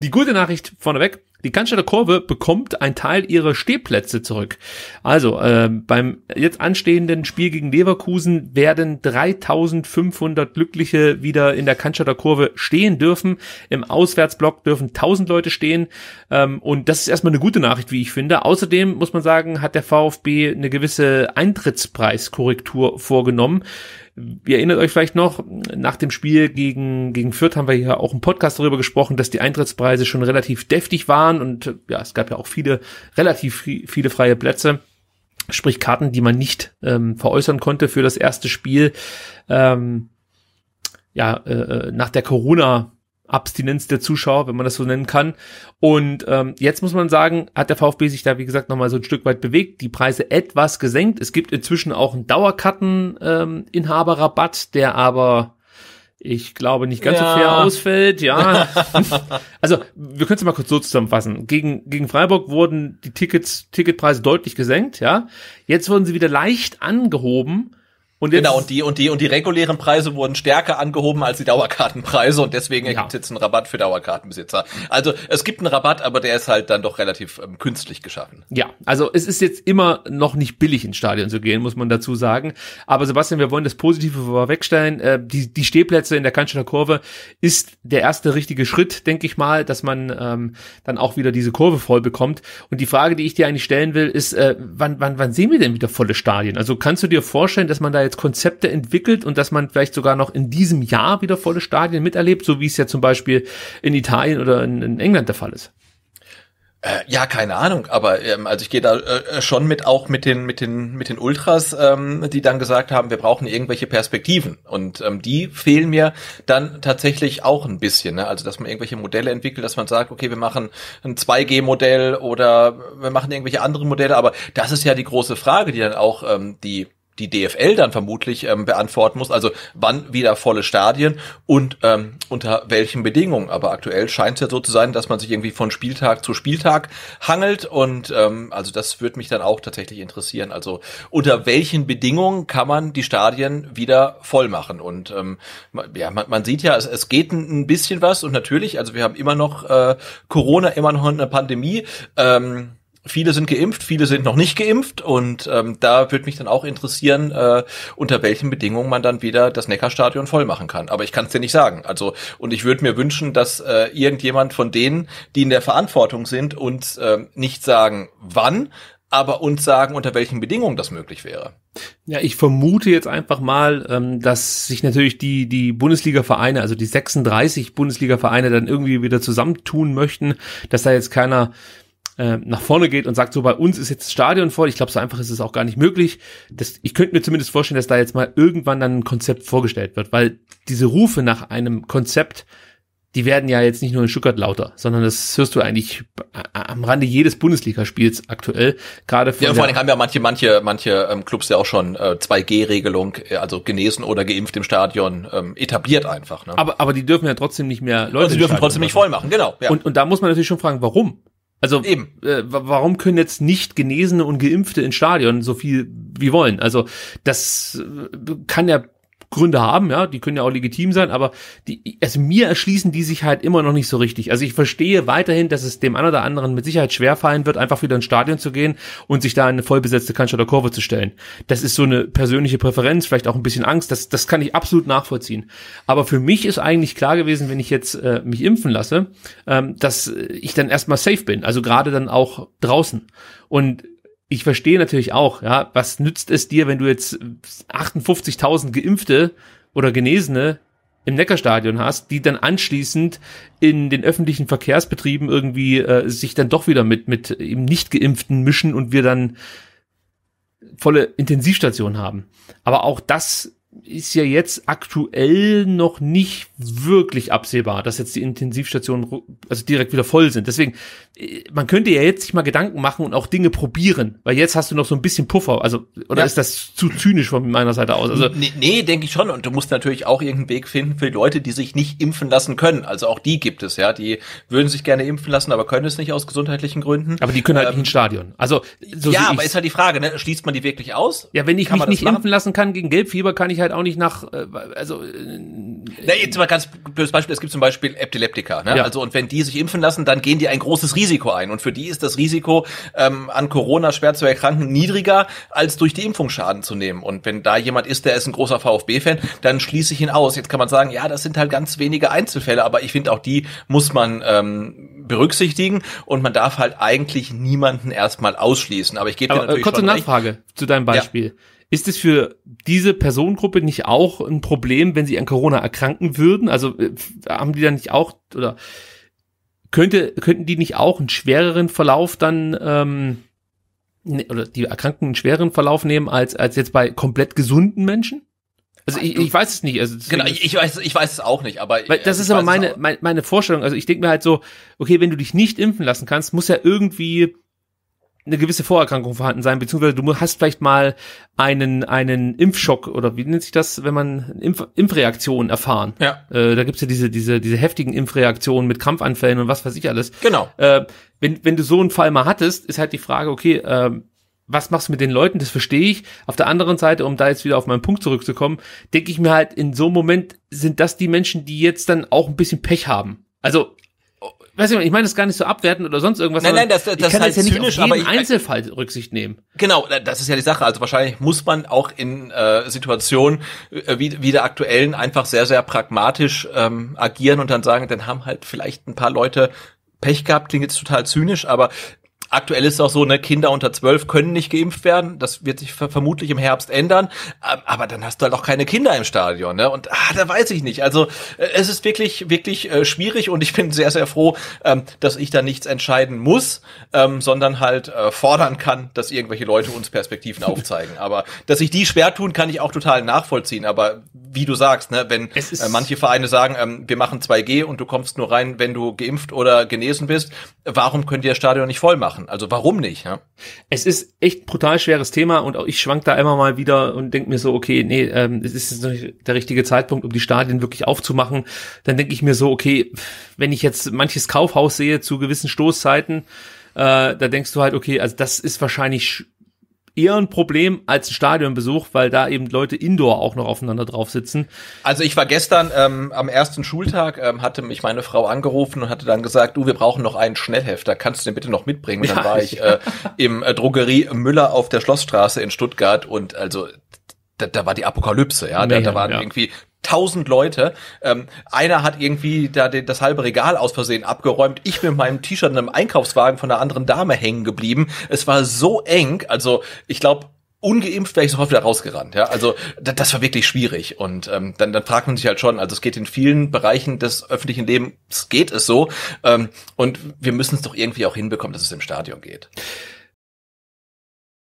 Die gute Nachricht vorneweg, die Cannstatter Kurve bekommt einen Teil ihrer Stehplätze zurück. Also äh, beim jetzt anstehenden Spiel gegen Leverkusen werden 3500 Glückliche wieder in der Cannstatter Kurve stehen dürfen. Im Auswärtsblock dürfen 1000 Leute stehen. Ähm, und das ist erstmal eine gute Nachricht, wie ich finde. Außerdem muss man sagen, hat der VfB eine gewisse Eintrittspreiskorrektur vorgenommen. Ihr erinnert euch vielleicht noch, nach dem Spiel gegen, gegen Fürth haben wir hier auch im Podcast darüber gesprochen, dass die Eintrittspreise schon relativ deftig waren waren und ja, es gab ja auch viele, relativ viele freie Plätze. Sprich Karten, die man nicht ähm, veräußern konnte für das erste Spiel. Ähm, ja, äh, äh nach der Corona Abstinenz der Zuschauer, wenn man das so nennen kann. Und ähm, jetzt muss man sagen, hat der VfB sich da, wie gesagt, nochmal so ein Stück weit bewegt, die Preise etwas gesenkt. Es gibt inzwischen auch einen Dauerkarteninhaberrabatt, ähm, der aber ich glaube, nicht ganz ja. so fair ausfällt. Ja. also, wir können es mal kurz so zusammenfassen. Gegen, gegen Freiburg wurden die Tickets, Ticketpreise deutlich gesenkt, ja. Jetzt wurden sie wieder leicht angehoben. Und genau, jetzt, genau, und die, und die, und die regulären Preise wurden stärker angehoben als die Dauerkartenpreise und deswegen ja. ergibt jetzt einen Rabatt für Dauerkartenbesitzer. Also es gibt einen Rabatt, aber der ist halt dann doch relativ ähm, künstlich geschaffen. Ja, also es ist jetzt immer noch nicht billig ins Stadion zu gehen, muss man dazu sagen. Aber Sebastian, wir wollen das Positive vorwegstellen. Äh, die, die Stehplätze in der Kanzler Kurve ist der erste richtige Schritt, denke ich mal, dass man ähm, dann auch wieder diese Kurve voll bekommt. Und die Frage, die ich dir eigentlich stellen will, ist, äh, wann, wann, wann sehen wir denn wieder volle Stadien? Also kannst du dir vorstellen, dass man da jetzt jetzt Konzepte entwickelt und dass man vielleicht sogar noch in diesem Jahr wieder volle Stadien miterlebt, so wie es ja zum Beispiel in Italien oder in, in England der Fall ist. Äh, ja, keine Ahnung, aber ähm, also ich gehe da äh, schon mit auch mit den mit den mit den Ultras, ähm, die dann gesagt haben, wir brauchen irgendwelche Perspektiven und ähm, die fehlen mir dann tatsächlich auch ein bisschen, ne? also dass man irgendwelche Modelle entwickelt, dass man sagt, okay, wir machen ein 2G-Modell oder wir machen irgendwelche anderen Modelle, aber das ist ja die große Frage, die dann auch ähm, die die DFL dann vermutlich ähm, beantworten muss. Also wann wieder volle Stadien und ähm, unter welchen Bedingungen. Aber aktuell scheint es ja so zu sein, dass man sich irgendwie von Spieltag zu Spieltag hangelt. Und ähm, also das würde mich dann auch tatsächlich interessieren. Also unter welchen Bedingungen kann man die Stadien wieder voll machen? Und ähm, ja, man, man sieht ja, es, es geht ein bisschen was. Und natürlich, also wir haben immer noch äh, Corona, immer noch eine Pandemie. Ähm, viele sind geimpft, viele sind noch nicht geimpft und ähm, da würde mich dann auch interessieren, äh, unter welchen Bedingungen man dann wieder das Neckarstadion voll machen kann. Aber ich kann es dir nicht sagen. Also und ich würde mir wünschen, dass äh, irgendjemand von denen, die in der Verantwortung sind, uns äh, nicht sagen, wann, aber uns sagen, unter welchen Bedingungen das möglich wäre. Ja, ich vermute jetzt einfach mal, ähm, dass sich natürlich die, die Bundesliga-Vereine, also die 36 Bundesliga-Vereine dann irgendwie wieder zusammentun möchten, dass da jetzt keiner äh, nach vorne geht und sagt, so bei uns ist jetzt das Stadion voll. Ich glaube, so einfach ist es auch gar nicht möglich. Das, ich könnte mir zumindest vorstellen, dass da jetzt mal irgendwann dann ein Konzept vorgestellt wird, weil diese Rufe nach einem Konzept, die werden ja jetzt nicht nur in Stuttgart lauter, sondern das hörst du eigentlich am Rande jedes Bundesligaspiels aktuell. Gerade ja, vor allem haben ja manche, manche, manche ähm, Clubs ja auch schon äh, 2G-Regelung, äh, also genesen oder geimpft im Stadion ähm, etabliert einfach. Ne? Aber, aber die dürfen ja trotzdem nicht mehr Leute. Und sie dürfen trotzdem nicht voll machen, genau. Ja. Und, und da muss man natürlich schon fragen, warum? Also Eben. Äh, warum können jetzt nicht Genesene und Geimpfte ins Stadion so viel wie wollen? Also das äh, kann ja Gründe haben, ja, die können ja auch legitim sein, aber die, also mir erschließen die sich halt immer noch nicht so richtig. Also ich verstehe weiterhin, dass es dem einen oder anderen mit Sicherheit schwerfallen wird, einfach wieder ins Stadion zu gehen und sich da eine vollbesetzte Cannstatter Kurve zu stellen. Das ist so eine persönliche Präferenz, vielleicht auch ein bisschen Angst, das, das kann ich absolut nachvollziehen. Aber für mich ist eigentlich klar gewesen, wenn ich jetzt äh, mich impfen lasse, ähm, dass ich dann erstmal safe bin, also gerade dann auch draußen. Und ich verstehe natürlich auch, ja, was nützt es dir, wenn du jetzt 58.000 Geimpfte oder Genesene im Neckarstadion hast, die dann anschließend in den öffentlichen Verkehrsbetrieben irgendwie äh, sich dann doch wieder mit mit eben nicht geimpften mischen und wir dann volle Intensivstation haben. Aber auch das ist ja jetzt aktuell noch nicht wirklich absehbar, dass jetzt die Intensivstationen also direkt wieder voll sind. Deswegen, äh, man könnte ja jetzt sich mal Gedanken machen und auch Dinge probieren, weil jetzt hast du noch so ein bisschen Puffer. Also, oder ja. ist das zu zynisch von meiner Seite aus? Also, nee, nee denke ich schon. Und du musst natürlich auch irgendeinen Weg finden für Leute, die sich nicht impfen lassen können. Also auch die gibt es, ja. Die würden sich gerne impfen lassen, aber können es nicht aus gesundheitlichen Gründen. Aber die können halt ähm, nicht ins Stadion. Also, so ja, aber ist halt die Frage, ne? Schließt man die wirklich aus? Ja, wenn ich mich nicht machen? impfen lassen kann gegen Gelbfieber, kann ich sich halt auch nicht nach, äh, also. Äh, Na, jetzt mal ganz blödes Beispiel, es gibt zum Beispiel Epileptika. ne? Ja. Also und wenn die sich impfen lassen, dann gehen die ein großes Risiko ein. Und für die ist das Risiko, ähm, an Corona schwer zu erkranken, niedriger, als durch die Impfung Schaden zu nehmen. Und wenn da jemand ist, der ist ein großer VfB-Fan, dann schließe ich ihn aus. Jetzt kann man sagen, ja, das sind halt ganz wenige Einzelfälle, aber ich finde auch die muss man ähm, berücksichtigen und man darf halt eigentlich niemanden erstmal ausschließen. Aber ich gebe dir äh, natürlich kurze schon Nachfrage recht. zu deinem Beispiel. Ja. Ist es für diese Personengruppe nicht auch ein Problem, wenn sie an Corona erkranken würden? Also äh, haben die dann nicht auch oder könnte, könnten die nicht auch einen schwereren Verlauf dann ähm, ne, oder die Erkrankten einen schwereren Verlauf nehmen als, als jetzt bei komplett gesunden Menschen? Also ich, ich weiß es nicht. Also genau, ich weiß, ich weiß es auch nicht, aber weil das ist aber meine, meine, meine Vorstellung. Also ich denke mir halt so, okay, wenn du dich nicht impfen lassen kannst, muss ja irgendwie eine gewisse Vorerkrankung vorhanden sein, beziehungsweise du hast vielleicht mal einen, einen Impfschock oder wie nennt sich das, wenn man Impf Impfreaktionen erfahren. Ja. Äh, da gibt's ja diese, diese, diese heftigen Impfreaktionen mit Krampfanfällen und was weiß ich alles. Genau. Äh, wenn, wenn du so einen Fall mal hattest, ist halt die Frage, okay, äh, was machst du mit den Leuten? Das verstehe ich. Auf der anderen Seite, um da jetzt wieder auf meinen Punkt zurückzukommen, denke ich mir halt, in so einem Moment sind das die Menschen, die jetzt dann auch ein bisschen Pech haben. Also weiß ich, ich meine das gar nicht so abwerten oder sonst irgendwas. Nein, nein, das, das ich kann ist halt ja zynisch, nicht auf jeden aber ich, Rücksicht nehmen. Genau, das ist ja die Sache. Also wahrscheinlich muss man auch in äh, Situationen äh, wie, wie der aktuellen einfach sehr, sehr pragmatisch ähm, agieren und dann sagen, dann haben halt vielleicht ein paar Leute Pech gehabt, klingt jetzt total zynisch, aber Aktuell ist es auch so, ne, Kinder unter zwölf können nicht geimpft werden. Das wird sich ver vermutlich im Herbst ändern. Ähm, aber dann hast du halt auch keine Kinder im Stadion, ne? Und ah, da weiß ich nicht. Also äh, es ist wirklich, wirklich äh, schwierig und ich bin sehr, sehr froh, ähm, dass ich da nichts entscheiden muss, ähm, sondern halt äh, fordern kann, dass irgendwelche Leute uns Perspektiven aufzeigen. Aber dass ich die schwer tun, kann ich auch total nachvollziehen. Aber wie du sagst, ne, wenn äh, manche Vereine sagen, ähm, wir machen 2G und du kommst nur rein, wenn du geimpft oder genesen bist, warum könnt ihr das Stadion nicht voll machen? Also warum nicht? Ja? Es ist echt brutal schweres Thema und auch ich schwank da immer mal wieder und denke mir so, okay, nee, ähm, es ist nicht der richtige Zeitpunkt, um die Stadien wirklich aufzumachen. Dann denke ich mir so, okay, wenn ich jetzt manches Kaufhaus sehe zu gewissen Stoßzeiten, äh, da denkst du halt, okay, also das ist wahrscheinlich eher ein Problem als ein Stadionbesuch, weil da eben Leute indoor auch noch aufeinander drauf sitzen. Also ich war gestern ähm, am ersten Schultag, ähm, hatte mich meine Frau angerufen und hatte dann gesagt, du, wir brauchen noch einen Schnellhefter, kannst du den bitte noch mitbringen? Und dann ja, war ich äh, im äh, Drogerie Müller auf der Schlossstraße in Stuttgart und also da, da war die Apokalypse, ja. da, da waren ja. irgendwie tausend Leute. Ähm, einer hat irgendwie da den, das halbe Regal aus Versehen abgeräumt. Ich bin mit meinem T-Shirt in einem Einkaufswagen von einer anderen Dame hängen geblieben. Es war so eng. Also ich glaube, ungeimpft wäre ich sofort wieder rausgerannt. Ja, also das, das war wirklich schwierig. Und ähm, dann, dann fragt man sich halt schon, also es geht in vielen Bereichen des öffentlichen Lebens, geht es so. Ähm, und wir müssen es doch irgendwie auch hinbekommen, dass es im Stadion geht.